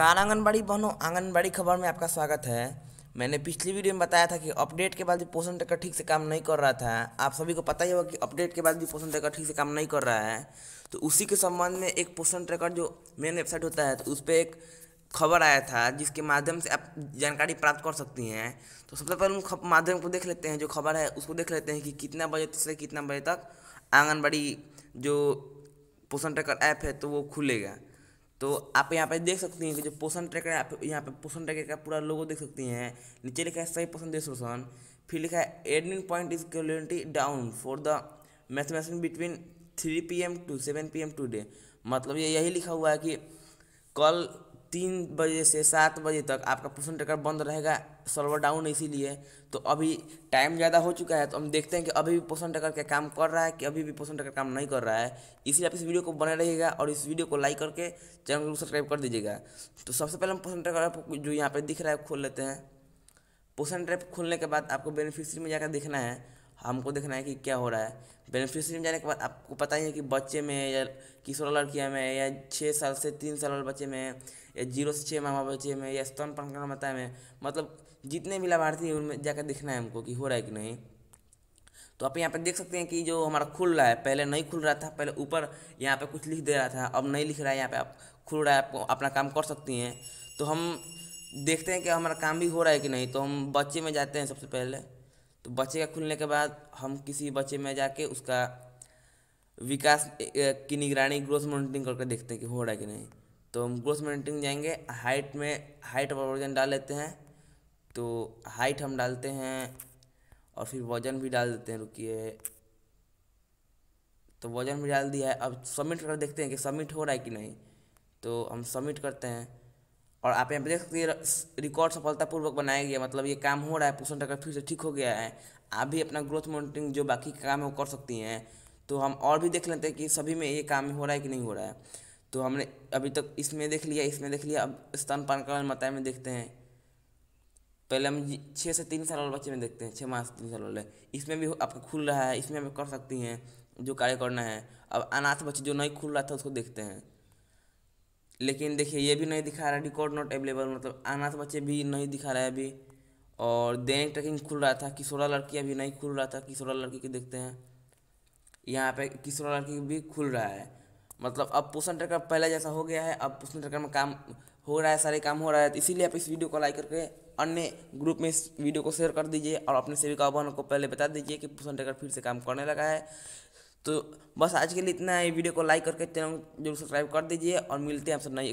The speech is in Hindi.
नमस्कार आंगनबाड़ी बहनों आंगनबाड़ी खबर में आपका स्वागत है मैंने पिछली वीडियो में बताया था कि अपडेट के बाद भी पोषण ट्रैकर ठीक से काम नहीं कर रहा था आप सभी को पता ही होगा कि अपडेट के बाद भी पोषण ट्रैकर ठीक से काम नहीं कर रहा है तो उसी के संबंध में एक पोषण ट्रेकर जो मेन वेबसाइट होता है तो उस पर एक खबर आया था जिसके माध्यम से आप जानकारी प्राप्त कर सकती हैं तो सबसे पहले हम माध्यम को देख लेते हैं जो खबर है उसको देख लेते हैं कि कितना बजे से कितना बजे तक आंगनबाड़ी जो पोषण ट्रेकर ऐप है तो वो खुलेगा तो आप यहाँ पे देख सकती हैं कि जो पोषण ट्रैकर आप यहाँ पे पोषण ट्रैकर का पूरा लोगो देख सकती हैं नीचे लिखा है सही पोषण देश पोषण फिर लिखा है admin point is quality down for the मैथमेशन between three P M to seven P M today मतलब ये यही लिखा हुआ है कि कल तीन बजे से सात बजे तक आपका पोषण ट्रैकर बंद रहेगा सर्वर डाउन इसीलिए तो अभी टाइम ज़्यादा हो चुका है तो हम देखते हैं कि अभी भी पोषण ट्रैकर का काम कर रहा है कि अभी भी पोषण ट्रैकर काम नहीं कर रहा है इसलिए आप इस वीडियो को बने रहिएगा और इस वीडियो को लाइक करके चैनल को सब्सक्राइब कर दीजिएगा तो सबसे पहले हम पोषण ट्रैकर जो यहाँ पर दिख रहा है खोल लेते हैं पोषण ट्रैप खोलने के बाद आपको बेनिफिशरी में जाकर देखना है हमको देखना है कि क्या हो रहा है बेनिफिशरी में जाने के बाद आपको पता ही है कि बच्चे में या किशोर लड़कियाँ में या छः साल से तीन साल वाले बच्चे में या जीरो से छः माह बच्चे में या स्तन प्रकरणता में मतलब जितने भी लाभार्थी हैं उनमें जाकर देखना है हमको कि हो रहा है कि नहीं तो आप यहाँ पे देख सकते हैं कि जो हमारा खुल रहा है पहले नहीं खुल रहा था पहले ऊपर यहाँ पे कुछ लिख दे रहा था अब नहीं लिख रहा है यहाँ पे आप खुल रहा है आपको अपना काम कर सकती हैं तो हम देखते हैं कि हमारा काम भी हो रहा है कि नहीं तो हम बच्चे में जाते हैं सबसे पहले तो बच्चे का खुलने के बाद हम किसी बच्चे में जाके उसका विकास की निगरानी ग्रोथ मॉनिटरिंग करके देखते हैं कि हो रहा है कि नहीं तो हम ग्रोथ मॉनिटरिंग जाएंगे हाइट में हाइट और वजन डाल लेते हैं तो हाइट हम डालते हैं और फिर वजन भी डाल देते हैं रुकिए तो वजन भी डाल दिया है अब सबमिट कर देखते हैं कि सबमिट हो रहा है कि नहीं तो हम सबमिट करते हैं और आप यहाँ पर देख सकते हैं रिकॉर्ड सफलतापूर्वक बनाया गया मतलब ये काम हो रहा है पोषण टकर फिर से ठीक हो गया है आप भी अपना ग्रोथ मॉनिटरिंग जो बाकी काम है वो कर सकती हैं तो हम और भी देख लेते हैं कि सभी में ये काम हो रहा है कि नहीं हो रहा है तो हमने अभी तक इसमें देख लिया इसमें देख लिया अब स्तनपान करण माताएं में देखते हैं पहले हम छः से तीन साल वाले बच्चे में देखते हैं छः माह से तीन साल वाले इसमें भी आपका खुल रहा है इसमें हम कर सकती हैं जो कार्य करना है अब अनाथ बच्चे जो नहीं खुल रहा था उसको देखते हैं लेकिन देखिए ये भी नहीं दिखा रहा है रिकॉर्ड नॉट अवेलेबल मतलब अनाथ बच्चे भी नहीं दिखा रहा है अभी और दैनिक ट्रैकिंग खुल रहा था किशोरा लड़की अभी नहीं खुल रहा था किशोरा लड़की के देखते हैं यहाँ पे किशोरा लड़की भी खुल रहा है मतलब अब पोषण ट्रैकर पहले जैसा हो गया है अब पोषण ट्रैकर में काम हो रहा है सारे काम हो रहा है तो इसीलिए आप इस वीडियो को लाइक करके अन्य ग्रुप में इस वीडियो को शेयर कर दीजिए और अपने सेविका बहनों को पहले बता दीजिए कि पोषण ट्रैकर फिर से काम करने लगा है तो बस आज के लिए इतना है वीडियो को लाइक करके चैनल जरूर सब्सक्राइब कर दीजिए और मिलते हैं आप सब नए